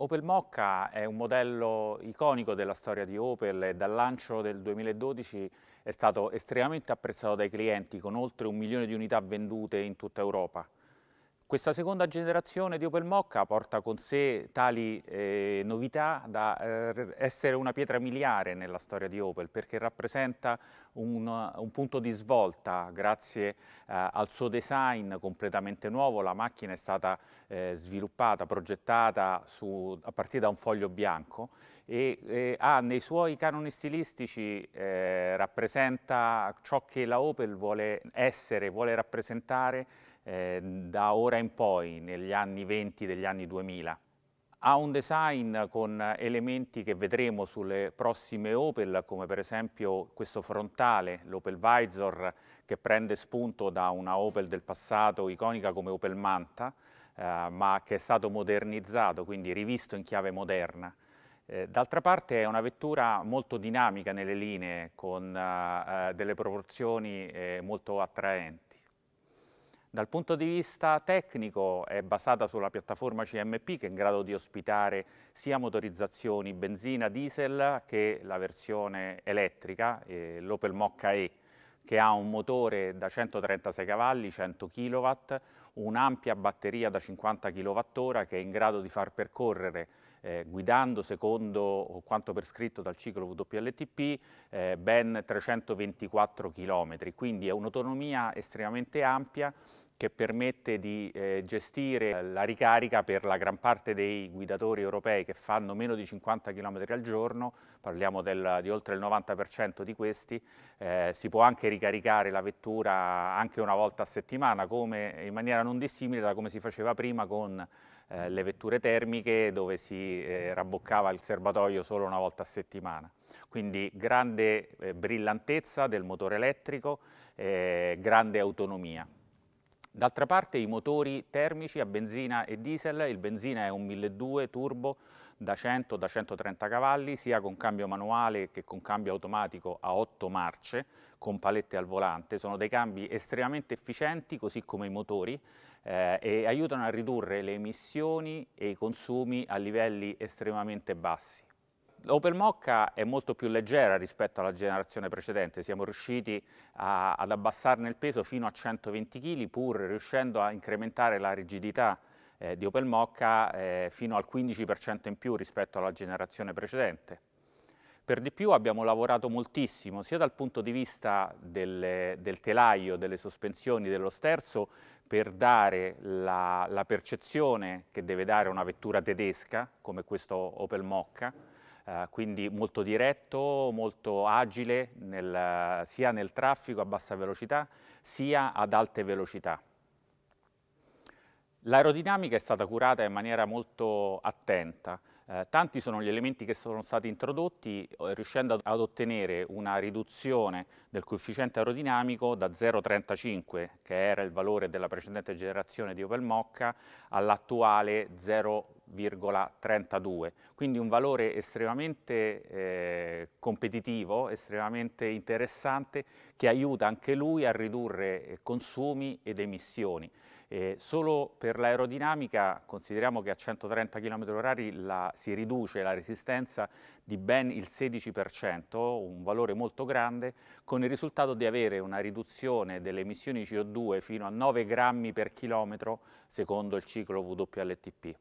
Opel Mocca è un modello iconico della storia di Opel e dal lancio del 2012 è stato estremamente apprezzato dai clienti con oltre un milione di unità vendute in tutta Europa. Questa seconda generazione di Opel Mocca porta con sé tali eh, novità da eh, essere una pietra miliare nella storia di Opel perché rappresenta un, un punto di svolta grazie eh, al suo design completamente nuovo. La macchina è stata eh, sviluppata, progettata su, a partire da un foglio bianco e, e ah, nei suoi canoni stilistici eh, rappresenta ciò che la Opel vuole essere, vuole rappresentare eh, da ora in poi, negli anni 20 degli anni 2000. Ha un design con elementi che vedremo sulle prossime Opel, come per esempio questo frontale, l'Opel Visor, che prende spunto da una Opel del passato iconica come Opel Manta, eh, ma che è stato modernizzato, quindi rivisto in chiave moderna. Eh, D'altra parte è una vettura molto dinamica nelle linee, con eh, eh delle proporzioni eh, molto attraenti. Dal punto di vista tecnico è basata sulla piattaforma CMP che è in grado di ospitare sia motorizzazioni benzina, diesel che la versione elettrica, eh, l'Opel Mokka E che ha un motore da 136 cavalli, 100 kW, un'ampia batteria da 50 kWh che è in grado di far percorrere eh, guidando secondo quanto prescritto dal ciclo WLTP eh, ben 324 km, quindi è un'autonomia estremamente ampia che permette di eh, gestire la ricarica per la gran parte dei guidatori europei che fanno meno di 50 km al giorno, parliamo del, di oltre il 90% di questi, eh, si può anche ricaricare la vettura anche una volta a settimana, come, in maniera non dissimile da come si faceva prima con eh, le vetture termiche dove si eh, rabboccava il serbatoio solo una volta a settimana. Quindi grande eh, brillantezza del motore elettrico, eh, grande autonomia. D'altra parte i motori termici a benzina e diesel, il benzina è un 1200 turbo da 100 da 130 cavalli, sia con cambio manuale che con cambio automatico a 8 marce, con palette al volante. Sono dei cambi estremamente efficienti, così come i motori, eh, e aiutano a ridurre le emissioni e i consumi a livelli estremamente bassi. L'Opel Mocca è molto più leggera rispetto alla generazione precedente, siamo riusciti a, ad abbassarne il peso fino a 120 kg pur riuscendo a incrementare la rigidità eh, di Opel Mocca eh, fino al 15% in più rispetto alla generazione precedente. Per di più abbiamo lavorato moltissimo sia dal punto di vista del, del telaio, delle sospensioni, dello sterzo per dare la, la percezione che deve dare una vettura tedesca come questo Opel Mocca eh, quindi molto diretto, molto agile nel, sia nel traffico a bassa velocità sia ad alte velocità. L'aerodinamica è stata curata in maniera molto attenta, eh, tanti sono gli elementi che sono stati introdotti eh, riuscendo ad ottenere una riduzione del coefficiente aerodinamico da 0,35 che era il valore della precedente generazione di Opel Mocca all'attuale 0,1 0,32, quindi un valore estremamente eh, competitivo, estremamente interessante che aiuta anche lui a ridurre eh, consumi ed emissioni. Eh, solo per l'aerodinamica consideriamo che a 130 km h si riduce la resistenza di ben il 16%, un valore molto grande, con il risultato di avere una riduzione delle emissioni di CO2 fino a 9 grammi per chilometro secondo il ciclo WLTP.